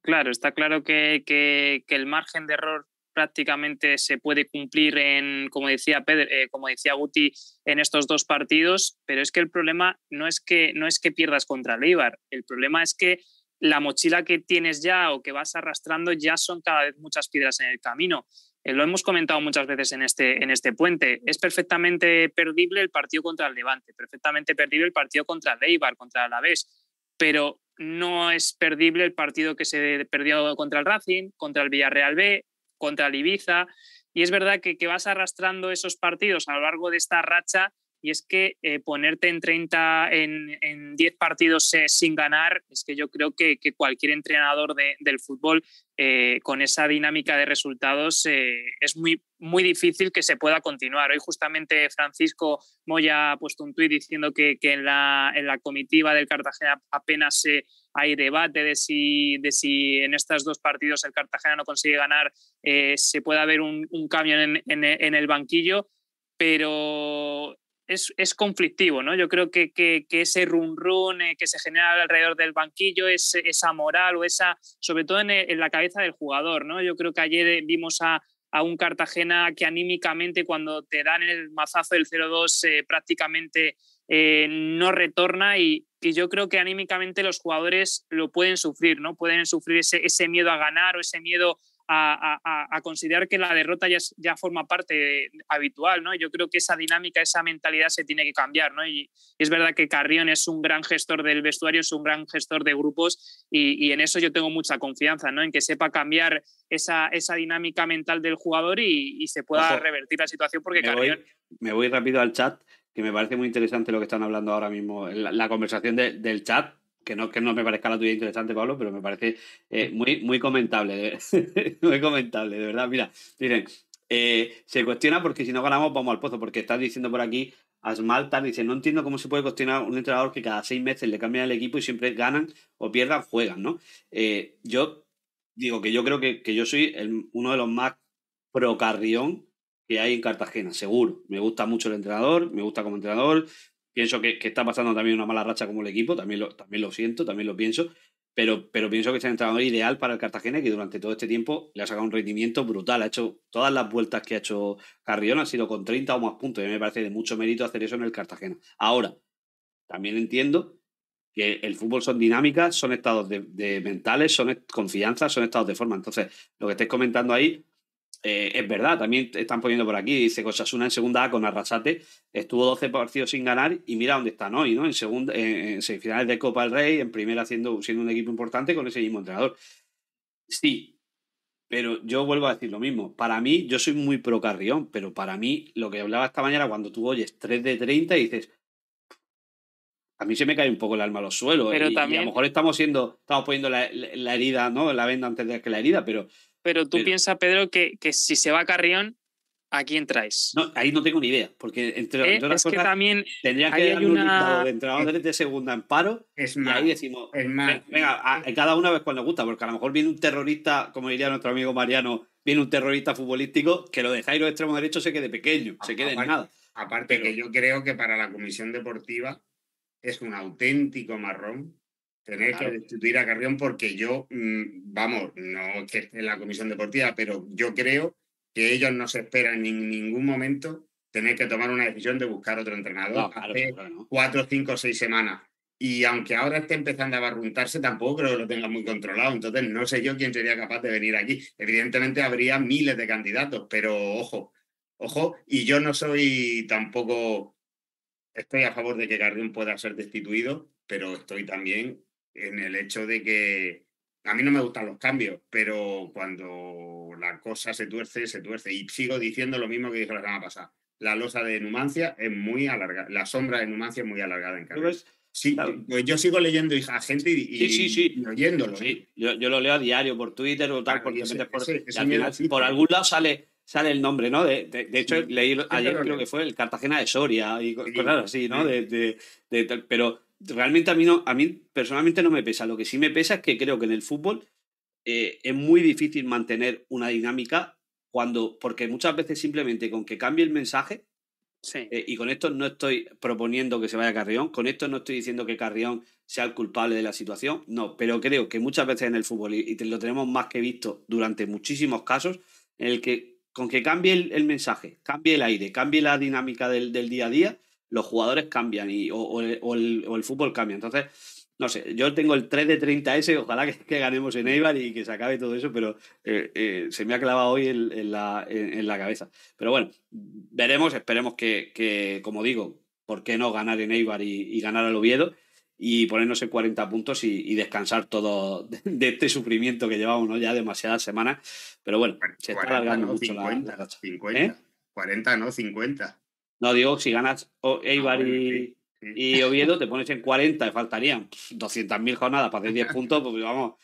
Claro, está claro que, que, el margen de error prácticamente se puede cumplir en, como decía Pedro, eh, como decía Guti, en estos dos partidos, pero es que el problema no es que, no es que pierdas contra el el problema es que la mochila que tienes ya o que vas arrastrando ya son cada vez muchas piedras en el camino. Eh, lo hemos comentado muchas veces en este, en este puente. Es perfectamente perdible el partido contra el Levante, perfectamente perdible el partido contra el Eibar, contra el Alavés, pero no es perdible el partido que se perdió contra el Racing, contra el Villarreal B, contra el Ibiza. Y es verdad que, que vas arrastrando esos partidos a lo largo de esta racha y es que eh, ponerte en 30, en, 10 partidos eh, sin ganar, es que yo creo que, cualquier entrenador de, del fútbol eh, con esa dinámica de resultados es muy, muy difícil que se pueda continuar. Hoy justamente Francisco Moya ha puesto un tuit diciendo que, que en, la, en, la, comitiva del Cartagena apenas se hay debate de si, de si en estos dos partidos el Cartagena no consigue ganar, se puede haber un, un cambio en, en el banquillo, pero es, conflictivo, ¿no? Yo creo que, ese run-run eh, que se genera alrededor del banquillo, es, esa moral o esa, sobre todo en, la cabeza del jugador, ¿no? Yo creo que ayer eh, vimos a, un Cartagena que anímicamente cuando te dan el mazazo del 0-2 eh, prácticamente no retorna y, y, yo creo que anímicamente los jugadores lo pueden sufrir, ¿no? Pueden sufrir ese miedo a ganar o ese miedo a, considerar que la derrota ya, forma parte habitual, ¿no? Yo creo que esa dinámica, esa mentalidad se tiene que cambiar, ¿no? Y, es verdad que Carrión es un gran gestor del vestuario, es un gran gestor de grupos y, en eso yo tengo mucha confianza, ¿no? En que sepa cambiar esa, dinámica mental del jugador y, se pueda revertir la situación porque me Carrión... me voy rápido al chat, que me parece muy interesante lo que están hablando ahora mismo, la, conversación del chat que no, me parezca la tuya interesante, Pablo, pero me parece eh, muy, muy comentable, muy comentable, de verdad. Mira, miren, eh, se cuestiona porque si no ganamos vamos al pozo, porque estás diciendo por aquí, Asmalta dice, no entiendo cómo se puede cuestionar un entrenador que cada seis meses le cambia el equipo y siempre ganan o pierdan, juegan, ¿no? Eh, yo digo que yo creo que, que yo soy uno de los más pro Carrión que hay en Cartagena, seguro. Me gusta mucho el entrenador, me gusta como entrenador, pienso que, está pasando también una mala racha como el equipo, también lo, también lo siento, también lo pienso, pero, pero pienso que es este el entrenador ideal para el Cartagena que durante todo este tiempo le ha sacado un rendimiento brutal. Ha hecho todas las vueltas que ha hecho Carrión ha sido con 30 o más puntos. Y me parece de mucho mérito hacer eso en el Cartagena. Ahora, también entiendo que el fútbol son dinámicas, son estados de, mentales, son confianza, son estados de forma. Entonces, lo que estáis comentando ahí eh, es verdad, también están poniendo por aquí, dice una en segunda A con Arrasate, estuvo 12 partidos sin ganar y mira dónde están hoy, ¿no? En, segunda, en, semifinales de Copa del Rey, en primera siendo, siendo un equipo importante con ese mismo entrenador. Sí, pero yo vuelvo a decir lo mismo. Para mí, yo soy muy pro Carrión, pero para mí, lo que hablaba esta mañana cuando tú oyes 3 de 30 y dices, a mí se me cae un poco el alma a los suelos. Pero también... a lo mejor estamos siendo, estamos poniendo la, herida, ¿no? La venda antes de que la herida, pero pero tú eh, piensas, Pedro, que, si se va Carrión, ¿a quién traes? No, ahí no tengo ni idea, porque entre eh, que también tendría que haber un entrenador de de segunda en paro es más. es más. venga, eh, cada una vez cuando gusta, porque a lo mejor viene un terrorista, como diría nuestro amigo Mariano, viene un terrorista futbolístico, que lo dejáis los Extremo Derecho se quede pequeño, se quede en nada. Aparte que yo creo que para la comisión deportiva es un auténtico marrón tener que destituir a Carrión porque yo, mm, vamos, no que esté en la comisión deportiva, pero yo creo que ellos no se esperan en ningún momento tener que tomar una decisión de buscar otro entrenador hace cuatro, cinco, seis semanas. Y aunque ahora esté empezando a barruntarse, tampoco creo que lo tenga muy controlado. Entonces, no sé yo quién sería capaz de venir aquí. Evidentemente, habría miles de candidatos, pero ojo, ojo. Y yo no soy tampoco. Estoy a favor de que Carrión pueda ser destituido, pero estoy también en el hecho de que a mí no me gustan los cambios, pero cuando la cosa se tuerce, se tuerce. Y sigo diciendo lo mismo que dije la semana pasada. La losa de Numancia es muy alargada, la sombra de Numancia es muy alargada en cambio. Sí, pues yo sigo leyendo a gente y, sí, oyéndolo. ¿eh? Yo, yo, lo leo a diario por Twitter o tal, porque por, por algún lado sale, sale el nombre, ¿no? De, de, hecho, leí ah, ayer creo eh. que fue el Cartagena de Soria y cosas así, ¿no? De, pero realmente a mí, no, a mí personalmente no me pesa. Lo que sí me pesa es que creo que en el fútbol eh, es muy difícil mantener una dinámica cuando, porque muchas veces simplemente con que cambie el mensaje, eh, y con esto no estoy proponiendo que se vaya Carrión, con esto no estoy diciendo que Carrión sea el culpable de la situación, no, pero creo que muchas veces en el fútbol, y, lo tenemos más que visto durante muchísimos casos, en el que con que cambie el, mensaje, cambie el aire, cambie la dinámica del día a día, los jugadores cambian y, o, el, fútbol cambia. Entonces, no sé, yo tengo el 3 de 30S, ojalá que, que ganemos en Eibar y que se acabe todo eso, pero eh, eh, se me ha clavado hoy en, la, cabeza. Pero bueno, veremos, esperemos que, como digo, ¿por qué no ganar en Eibar y, ganar al Oviedo? y ponernos en 40 puntos y, descansar todo de este sufrimiento que llevamos ya demasiadas semanas. Pero bueno, se está alargando mucho 50, la, 50, 40, ¿eh? no, 50. No, digo, si ganas oh, Eibar ah, y, Oviedo, te pones en 40 y faltarían 200.000 jornadas para hacer 10 puntos, pues vamos,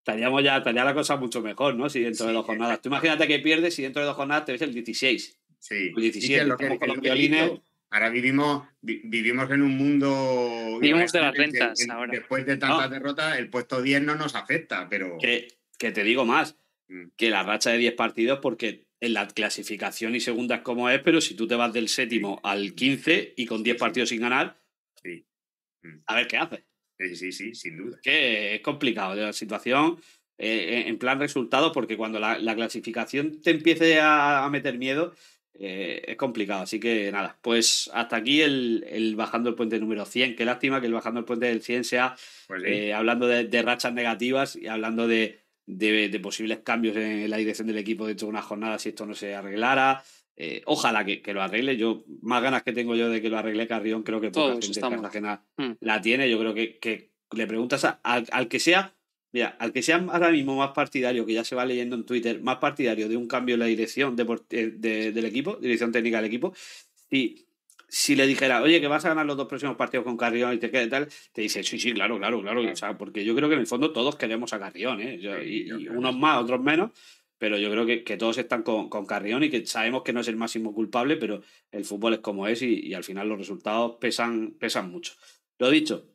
estaríamos ya, estaría la cosa mucho mejor, ¿no? Si dentro de dos jornadas. Tú imagínate que pierdes y dentro de dos jornadas te ves el 16. Sí. El 17, con ahora vivimos, vivimos en un mundo. Vivimos de las rentas ahora. Después de tantas derrotas, el puesto 10 no nos afecta, pero. Que, te digo más, mm. que la racha de 10 partidos, porque en la clasificación y segundas como es, pero si tú te vas del séptimo al 15 y con 10 partidos sin ganar, sí. Mm. a ver qué haces. Sí, sí, sí, sin duda. Que es complicado la situación eh, eh, en plan resultado, porque cuando la, clasificación te empiece a, meter miedo, eh, es complicado. Así que nada, pues hasta aquí el, bajando el puente número 100. Qué lástima que el bajando el puente del 100 sea pues hablando de, rachas negativas y hablando de, de, posibles cambios en la dirección del equipo dentro de una jornada si esto no se arreglara. Eh, ojalá que, lo arregle. Yo, más ganas que tengo yo de que lo arregle Carrión, creo que Todos gente en hmm. la tiene. Yo creo que, le preguntas al, que sea, mira, al que sea ahora mismo más partidario, que ya se va leyendo en Twitter, más partidario de un cambio en la dirección de, eh, del equipo, dirección técnica del equipo, si si le dijera, oye, que vas a ganar los dos próximos partidos con Carrión y te queda tal, te dice, sí, sí, claro, claro, claro. porque yo creo que en el fondo todos queremos a Carrión, ¿eh? y, unos más, otros menos, pero yo creo que, que todos están con, con, Carrión y que sabemos que no es el máximo culpable, pero el fútbol es como es y, al final los resultados pesan, pesan mucho. Lo dicho,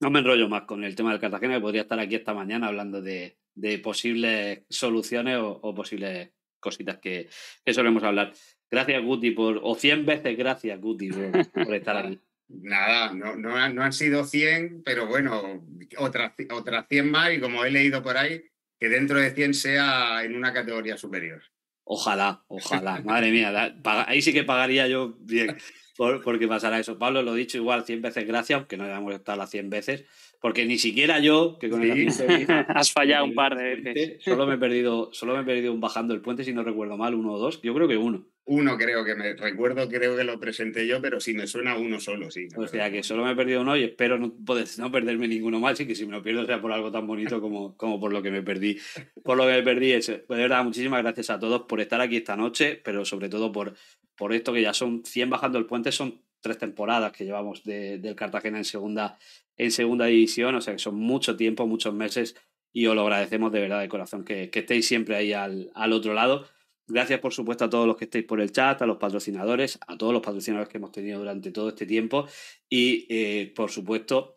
no me enrollo más con el tema del Cartagena, que podría estar aquí esta mañana hablando de, posibles soluciones o, posibles cositas que, que solemos hablar. Gracias, Guti, por, o 100 veces gracias, Guti, por, estar aquí. Nada, no, han, sido 100, pero bueno, otras, otra 100 más y como he leído por ahí, que dentro de 100 sea en una categoría superior. Ojalá, ojalá, madre mía, ahí sí que pagaría yo bien porque pasará eso. Pablo, lo he dicho igual 100 veces gracias, aunque no hayamos estado las 100 veces, porque ni siquiera yo, que con el Has fallado un par de veces. Solo me, he perdido, solo me he perdido un bajando el puente, si no recuerdo mal, uno o dos, yo creo que uno. Uno creo que me recuerdo, creo que lo presenté yo, pero si me suena uno solo, sí. O sea, que solo me he perdido uno y espero no, no perderme ninguno más y que si me lo pierdo sea por algo tan bonito como, como por lo que me perdí. Por lo que me perdí, Pues de verdad, muchísimas gracias a todos por estar aquí esta noche, pero sobre todo por, por esto que ya son 100 bajando el puente, son tres temporadas que llevamos del Cartagena en segunda, en segunda división, o sea que son mucho tiempo, muchos meses y os lo agradecemos de verdad de corazón que, que estéis siempre ahí al, al otro lado. Gracias, por supuesto, a todos los que estáis por el chat, a los patrocinadores, a todos los patrocinadores que hemos tenido durante todo este tiempo y, eh, por supuesto,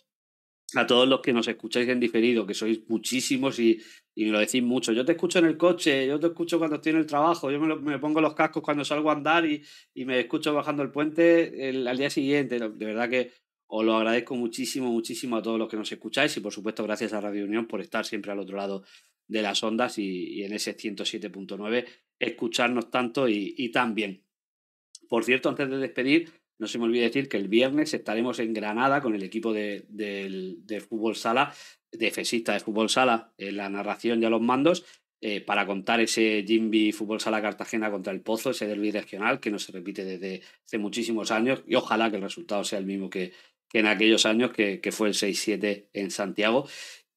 a todos los que nos escucháis en diferido, que sois muchísimos y, me lo decís mucho. Yo te escucho en el coche, yo te escucho cuando estoy en el trabajo, yo me, pongo los cascos cuando salgo a andar y, me escucho bajando el puente al día siguiente. De verdad que os lo agradezco muchísimo, muchísimo a todos los que nos escucháis y por supuesto gracias a Radio Unión por estar siempre al otro lado de las ondas y, en ese 107.9 escucharnos tanto y, tan bien. Por cierto, antes de despedir, no se me olvide decir que el viernes estaremos en Granada con el equipo de, fútbol sala, defensista de fútbol sala, en la narración ya los mandos, eh, para contar ese Jimby Fútbol Sala Cartagena contra el Pozo, ese derby regional que no se repite desde hace muchísimos años y ojalá que el resultado sea el mismo que, en aquellos años que, que fue el 6-7 en Santiago.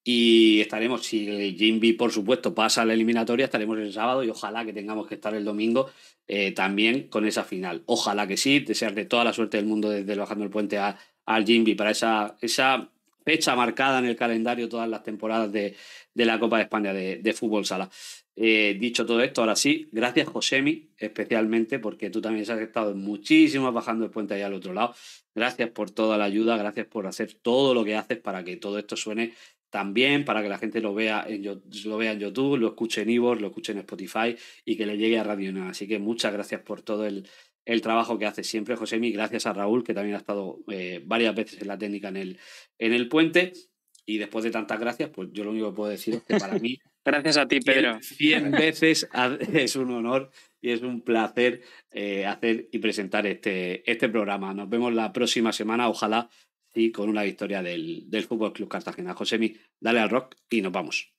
Y estaremos, si el Jimby, por supuesto, pasa a la eliminatoria, estaremos el sábado y ojalá que tengamos que estar el domingo eh, también con esa final. Ojalá que sí, desearte toda la suerte del mundo desde Bajando el Puente al a para esa, esa fecha marcada en el calendario todas las temporadas de, la Copa de España de, Fútbol Sala. Eh, dicho todo esto, ahora sí, gracias Josemi, especialmente porque tú también has estado muchísimo bajando el puente ahí al otro lado. Gracias por toda la ayuda, gracias por hacer todo lo que haces para que todo esto suene también para que la gente lo vea en, lo vea en YouTube, lo escuche en Ivor, lo escuche en Spotify y que le llegue a Radio Nada. Así que muchas gracias por todo el, trabajo que hace siempre Josemi. Gracias a Raúl, que también ha estado eh, varias veces en la técnica en el, en el puente. Y después de tantas gracias, pues yo lo único que puedo decir es que para mí. gracias a ti, Pedro. 100 veces es un honor y es un placer eh, hacer y presentar este, este programa. Nos vemos la próxima semana. Ojalá y con una victoria del, del Fútbol Club Cartagena. Josemi, dale al rock y nos vamos.